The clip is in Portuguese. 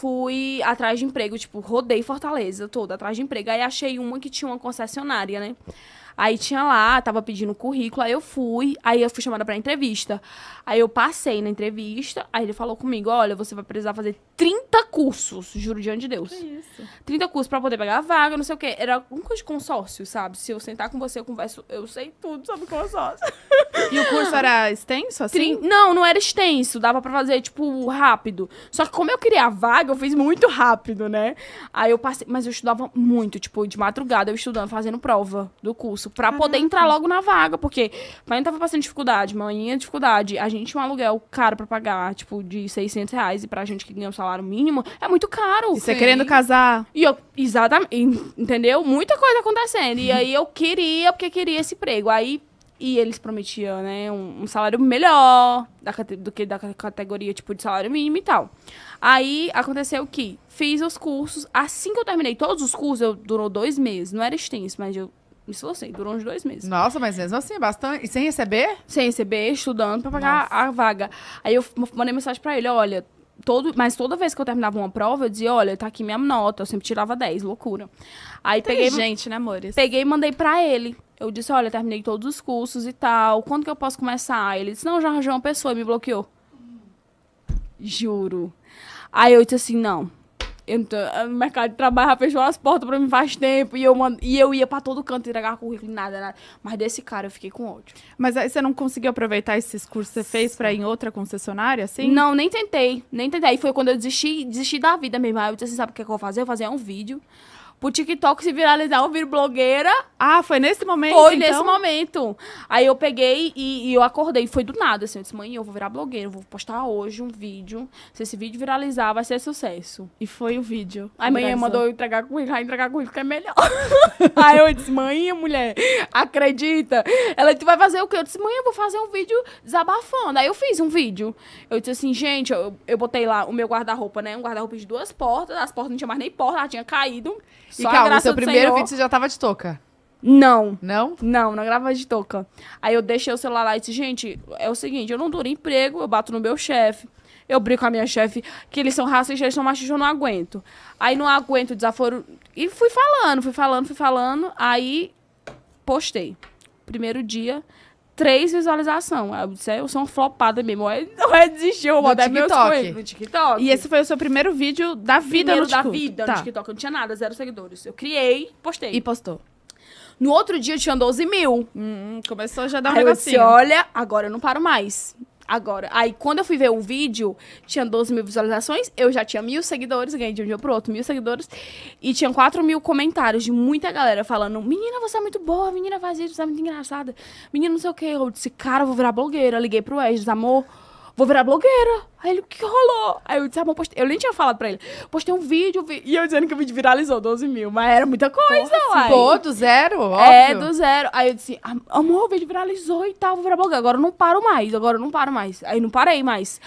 fui atrás de emprego, tipo, rodei Fortaleza toda atrás de emprego. Aí achei uma que tinha uma concessionária, né? Aí tinha lá, tava pedindo currículo, aí eu fui, aí eu fui chamada pra entrevista. Aí eu passei na entrevista, aí ele falou comigo: olha, você vai precisar fazer 30 cursos, juro diante de Deus. Que isso? 30 cursos pra poder pegar a vaga, não sei o quê. Era um coisa de consórcio, sabe? Se eu sentar com você, eu converso, eu sei tudo sobre consórcio. E o curso era extenso, assim? Trin... Não, não era extenso, dava pra fazer, tipo, rápido. Só que como eu queria a vaga, eu fiz muito rápido, né? Aí eu passei, mas eu estudava muito, tipo, de madrugada eu estudando, fazendo prova do curso curso para poder entrar logo na vaga, porque mãe tava passando dificuldade, mãe dificuldade, a gente tinha um aluguel caro para pagar, tipo, de 600 reais, e pra gente que ganha um salário mínimo, é muito caro. você querendo casar. E eu, exatamente, entendeu? Muita coisa acontecendo, e uhum. aí eu queria, porque queria esse emprego, aí... E eles prometiam, né, um, um salário melhor da, do que da categoria, tipo, de salário mínimo e tal. Aí aconteceu que fiz os cursos. Assim que eu terminei todos os cursos, eu durou dois meses. Não era extenso, mas eu me esforcei, durou uns dois meses. Nossa, mas mesmo assim, é bastante. E sem receber? Sem receber, estudando pra pagar Nossa. a vaga. Aí eu mandei mensagem pra ele, olha, todo, mas toda vez que eu terminava uma prova, eu dizia, olha, tá aqui minha nota. Eu sempre tirava 10, loucura. Aí peguei. gente, né, amores? Peguei e mandei pra ele. Eu disse, olha, terminei todos os cursos e tal. Quando que eu posso começar? Ele disse, não, já arranjou uma pessoa e me bloqueou. Juro. Aí eu disse assim, não, entra, no mercado de trabalho, fechou as portas pra mim faz tempo. E eu, mand... e eu ia pra todo canto entregar currículo, nada, nada. Mas desse cara eu fiquei com ódio. Mas aí você não conseguiu aproveitar esses cursos que você fez pra ir em outra concessionária, assim? Não, nem tentei. Nem tentei. Aí foi quando eu desisti, desisti da vida mesmo. Aí eu disse assim, sabe o que, é que eu vou fazer? Eu vou fazer um vídeo pro TikTok se viralizar, eu viro blogueira ah, foi nesse momento? Foi então? nesse momento. Aí eu peguei e, e, eu acordei. Foi do nada, assim. Eu disse, mãe, eu vou virar blogueira. Eu vou postar hoje um vídeo. Se esse vídeo viralizar, vai ser sucesso. E foi o vídeo. Aí mãe mandou eu entregar currículo. Aí entregar currículo que é melhor. Aí eu disse, mãe, mulher, acredita? Ela disse, tu vai fazer o quê? Eu disse, mãe, eu vou fazer um vídeo desabafando. Aí eu fiz um vídeo. Eu disse assim, gente, eu, eu botei lá o meu guarda-roupa, né? Um guarda-roupa de duas portas. As portas não tinha mais nem porta, ela tinha caído. E calma, seu primeiro Senhor. vídeo você já tava de touca. Não. Não? Não, na gravata de touca. Aí eu deixei o celular lá e disse, gente, é o seguinte, eu não duro emprego, eu bato no meu chefe. Eu brinco com a minha chefe que eles são racistas, eles são machistas, eu não aguento. Aí não aguento desaforo. E fui falando, fui falando, fui falando. Aí postei. Primeiro dia, três visualizações. Eu disse, é, eu sou uma flopada mesmo. Não é desistir, eu vou botar meu TikTok. E esse foi o seu primeiro vídeo da vida primeiro no TikTok. da vida tá. no TikTok. Eu não tinha nada, zero seguidores. Eu criei, postei. E postou. No outro dia tinha 12 mil. Hum, começou a já dar um aí negocinho. Eu disse, olha, agora eu não paro mais. Agora. Aí quando eu fui ver o vídeo, tinha 12 mil visualizações, eu já tinha mil seguidores, ganhei de um dia pro outro, mil seguidores. E tinha 4 mil comentários de muita galera falando: Menina, você é muito boa, menina, faz isso, você é muito engraçada. Menina, não sei o quê. Eu disse, cara, eu vou virar blogueira. Liguei pro Edis, amor vou virar blogueira. Aí ele, o que rolou? Aí eu disse, amor, ah, postei... eu nem tinha falado pra ele. Postei um vídeo, vi... e eu dizendo que o vídeo viralizou 12 mil, mas era muita coisa, Porra, Pô, do zero, é, óbvio. É, do zero. Aí eu disse, amor, o vídeo viralizou e tal, vou virar blogueira. Agora eu não paro mais, agora eu não paro mais. Aí não parei mais.